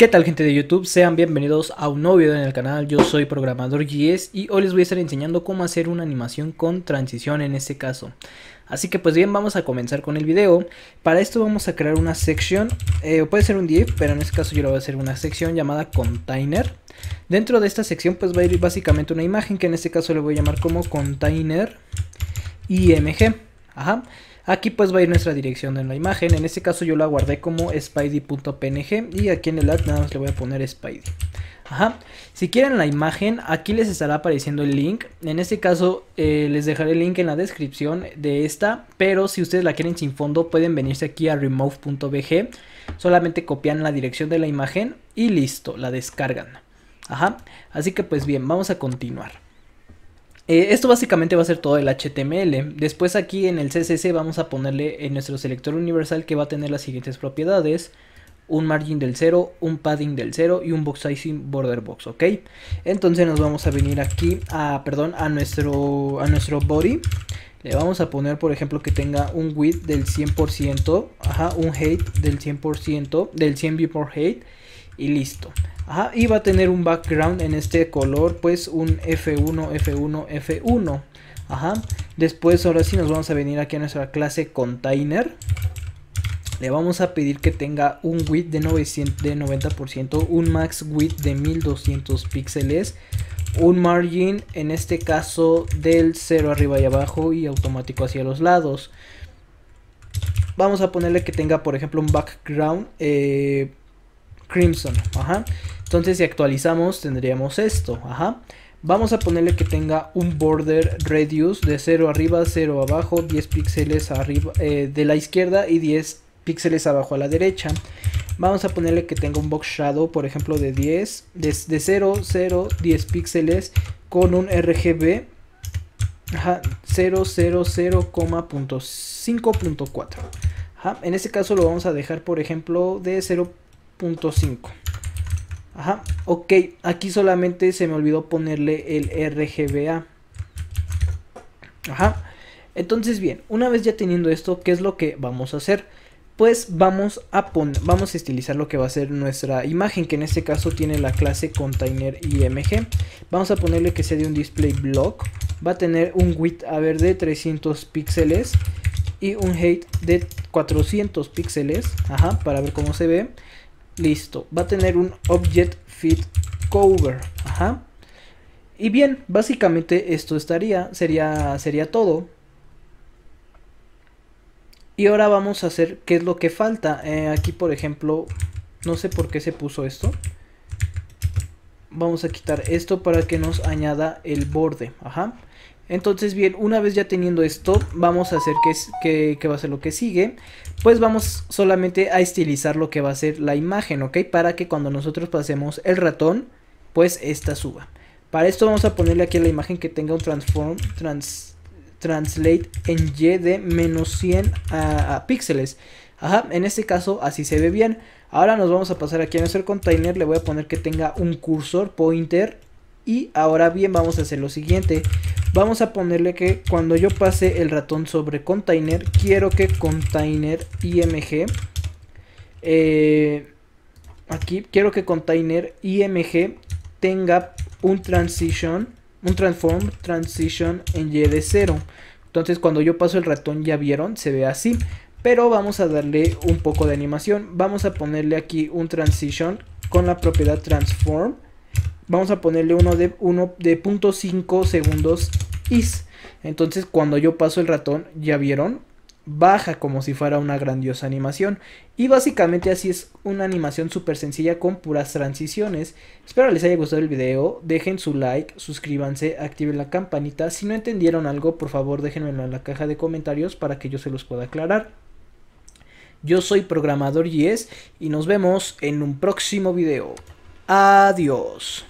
¿Qué tal gente de YouTube? Sean bienvenidos a un nuevo video en el canal, yo soy Programador GS y hoy les voy a estar enseñando cómo hacer una animación con transición en este caso. Así que pues bien, vamos a comenzar con el video. Para esto vamos a crear una sección, eh, puede ser un div, pero en este caso yo lo voy a hacer una sección llamada container. Dentro de esta sección pues va a ir básicamente una imagen que en este caso le voy a llamar como container img. Ajá. Aquí pues va a ir nuestra dirección en la imagen. En este caso yo la guardé como spidey.png y aquí en el ad nada más le voy a poner spidey. Ajá. Si quieren la imagen, aquí les estará apareciendo el link. En este caso eh, les dejaré el link en la descripción de esta, pero si ustedes la quieren sin fondo pueden venirse aquí a remove.bg. Solamente copian la dirección de la imagen y listo, la descargan. Ajá. Así que pues bien, vamos a continuar. Eh, esto básicamente va a ser todo el HTML. Después aquí en el CSS vamos a ponerle en nuestro selector universal que va a tener las siguientes propiedades. Un margin del 0, un padding del 0 y un box sizing border box, ¿ok? Entonces nos vamos a venir aquí a, perdón, a nuestro, a nuestro body. Le vamos a poner, por ejemplo, que tenga un width del 100%, ajá, un height del 100%, del 100 before height y listo. Ajá, y va a tener un background en este color, pues un F1, F1, F1. Ajá. Después, ahora sí, nos vamos a venir aquí a nuestra clase container. Le vamos a pedir que tenga un width de, 90%, un max width de 1200 píxeles, un margin, en este caso del 0 arriba y abajo y automático hacia los lados. Vamos a ponerle que tenga, por ejemplo, un background. Eh, Crimson, ajá. Entonces si actualizamos tendríamos esto, ajá. Vamos a ponerle que tenga un border radius de 0 arriba, 0 abajo, 10 píxeles arriba eh, de la izquierda y 10 píxeles abajo a la derecha. Vamos a ponerle que tenga un box shadow, por ejemplo, de 10, de, 0, 0, 10 píxeles con un RGB ajá, 000,5.4. En este caso lo vamos a dejar, por ejemplo, de 0 Ajá, ok, aquí solamente se me olvidó ponerle el RGBA. Ajá, entonces bien, una vez ya teniendo esto, ¿qué es lo que vamos a hacer? Pues vamos a, vamos a estilizar lo que va a ser nuestra imagen, que en este caso tiene la clase container img. Vamos a ponerle que sea de un display block. Va a tener un width a ver de 300 píxeles y un height de 400 píxeles, ajá, para ver cómo se ve. Listo, va a tener un object fit cover. Ajá. Y bien, básicamente esto estaría, sería, sería todo. Y ahora vamos a hacer qué es lo que falta. Eh, aquí, por ejemplo, no sé por qué se puso esto. Vamos a quitar esto para que nos añada el borde. Ajá. Entonces bien, una vez ya teniendo esto, vamos a hacer que, que, va a ser lo que sigue. Pues vamos solamente a estilizar lo que va a ser la imagen, ¿ok? Para que cuando nosotros pasemos el ratón, pues esta suba. Para esto vamos a ponerle aquí a la imagen que tenga un transform, translate en Y de menos 100 píxeles. Ajá, en este caso así se ve bien. Ahora nos vamos a pasar aquí a nuestro container, le voy a poner que tenga un cursor pointer. Y ahora bien vamos a hacer lo siguiente, Vamos a ponerle que cuando yo pase el ratón sobre container, quiero que container img... Eh, aquí quiero que container img tenga un transition, un transform transition en y de 0. Entonces cuando yo paso el ratón ya vieron, se ve así. Pero vamos a darle un poco de animación. Vamos a ponerle aquí un transition con la propiedad transform vamos a ponerle uno de, uno de segundos is. Entonces cuando yo paso el ratón, ya vieron, baja como si fuera una grandiosa animación. Y básicamente así es una animación súper sencilla con puras transiciones. Espero les haya gustado el video, dejen su like, suscríbanse, activen la campanita. Si no entendieron algo, por favor déjenmelo en la caja de comentarios para que yo se los pueda aclarar. Yo soy Programador Yes y nos vemos en un próximo video. Adiós.